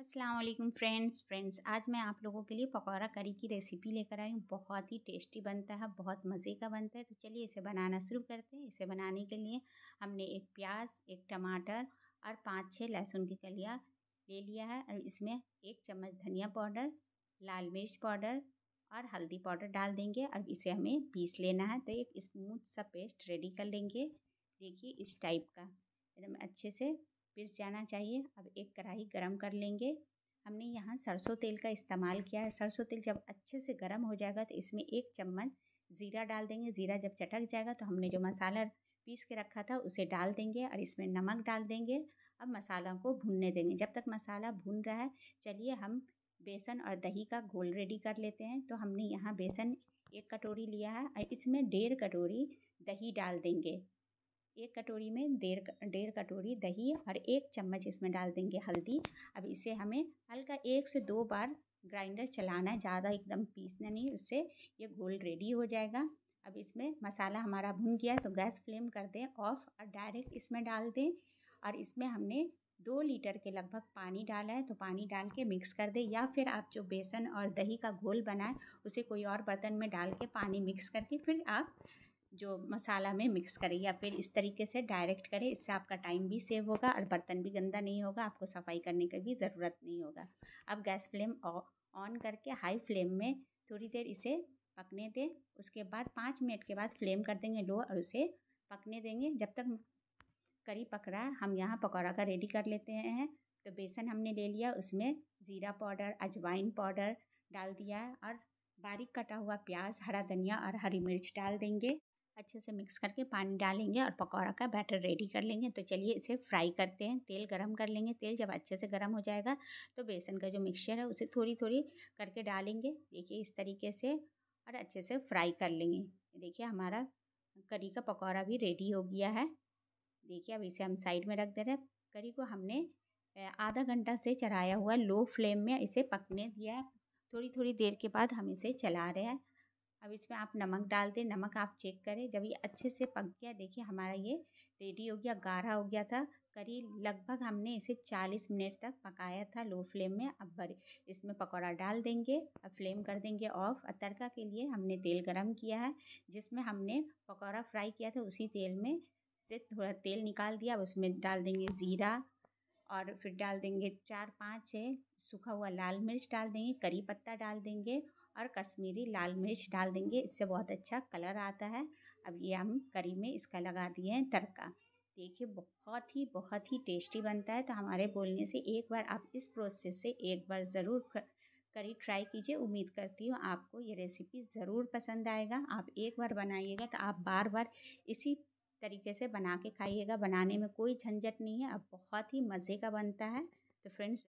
Aslam friends friends आज मैं आप लोगों के लिए पकौड़ा करी की रेसिपी लेकर आई हूँ बहुत ही टेस्टी बनता है बहुत मज़े का बनता है तो चलिए इसे बनाना शुरू करते हैं इसे बनाने के लिए हमने एक प्याज एक टमाटर और पाँच छः लहसुन की कलिया ले लिया है और इसमें एक चम्मच धनिया पाउडर लाल मिर्च पाउडर और हल्दी पाउडर डाल देंगे और इसे हमें पीस लेना है तो एक स्मूथ सा पेस्ट रेडी कर लेंगे देखिए इस टाइप का एकदम अच्छे से पिस जाना चाहिए अब एक कढ़ाई गरम कर लेंगे हमने यहाँ सरसों तेल का इस्तेमाल किया है सरसों तेल जब अच्छे से गर्म हो जाएगा तो इसमें एक चम्मच ज़ीरा डाल देंगे ज़ीरा जब चटक जाएगा तो हमने जो मसाला पीस के रखा था उसे डाल देंगे और इसमें नमक डाल देंगे अब मसाला को भूनने देंगे जब तक मसाला भून रहा है चलिए हम बेसन और दही का घोल रेडी कर लेते हैं तो हमने यहाँ बेसन एक कटोरी लिया है और इसमें डेढ़ कटोरी दही डाल देंगे एक कटोरी में डेढ़ डेढ़ कटोरी दही और एक चम्मच इसमें डाल देंगे हल्दी अब इसे हमें हल्का एक से दो बार ग्राइंडर चलाना है ज़्यादा एकदम पीसना नहीं उससे ये घोल रेडी हो जाएगा अब इसमें मसाला हमारा भुन गया तो गैस फ्लेम कर दें ऑफ और डायरेक्ट इसमें डाल दें और इसमें हमने दो लीटर के लगभग पानी डाला है तो पानी डाल के मिक्स कर दें या फिर आप जो बेसन और दही का घोल बनाए उसे कोई और बर्तन में डाल के पानी मिक्स करके फिर आप जो मसाला में मिक्स करें या फिर इस तरीके से डायरेक्ट करें इससे आपका टाइम भी सेव होगा और बर्तन भी गंदा नहीं होगा आपको सफाई करने की भी ज़रूरत नहीं होगा अब गैस फ्लेम ऑन करके हाई फ्लेम में थोड़ी देर इसे पकने दें उसके बाद पाँच मिनट के बाद फ्लेम कर देंगे लो और उसे पकने देंगे जब तक करी पक रहा है हम यहाँ पकौड़ा का रेडी कर लेते हैं तो बेसन हमने ले लिया उसमें ज़ीरा पाउडर अजवाइन पाउडर डाल दिया और बारीक कटा हुआ प्याज हरा धनिया और हरी मिर्च डाल देंगे अच्छे से मिक्स करके पानी डालेंगे और पकौड़ा का बैटर रेडी कर लेंगे तो चलिए इसे फ्राई करते हैं तेल गरम कर लेंगे तेल जब अच्छे से गरम हो जाएगा तो बेसन का जो मिक्सचर है उसे थोड़ी थोड़ी करके डालेंगे देखिए इस तरीके से और अच्छे से फ्राई कर लेंगे देखिए हमारा करी का पकौड़ा भी रेडी हो गया है देखिए अब इसे हम साइड में रख दे रहे हैं करी को हमने आधा घंटा से चढ़ाया हुआ लो फ्लेम में इसे पकने दिया है थोड़ी थोड़ी देर के बाद हम इसे चला रहे हैं अब इसमें आप नमक डाल दें नमक आप चेक करें जब ये अच्छे से पक गया देखिए हमारा ये रेडी हो गया गाढ़ा हो गया था करीब लगभग हमने इसे 40 मिनट तक पकाया था लो फ्लेम में अब बड़े इसमें पकौड़ा डाल देंगे अब फ्लेम कर देंगे ऑफ और तड़का के लिए हमने तेल गरम किया है जिसमें हमने पकौड़ा फ्राई किया था उसी तेल में से थोड़ा तेल निकाल दिया अब उसमें डाल देंगे ज़ीरा और फिर डाल देंगे चार पाँच सूखा हुआ लाल मिर्च डाल देंगे करी पत्ता डाल देंगे और कश्मीरी लाल मिर्च डाल देंगे इससे बहुत अच्छा कलर आता है अब ये हम करी में इसका लगा दिए हैं तड़का देखिए बहुत ही बहुत ही टेस्टी बनता है तो हमारे बोलने से एक बार आप इस प्रोसेस से एक बार ज़रूर करी ट्राई कीजिए उम्मीद करती हूँ आपको ये रेसिपी ज़रूर पसंद आएगा आप एक बार बनाइएगा तो आप बार बार इसी तरीके से बना के खाइएगा बनाने में कोई झंझट नहीं है अब बहुत ही मज़े का बनता है तो फ्रेंड्स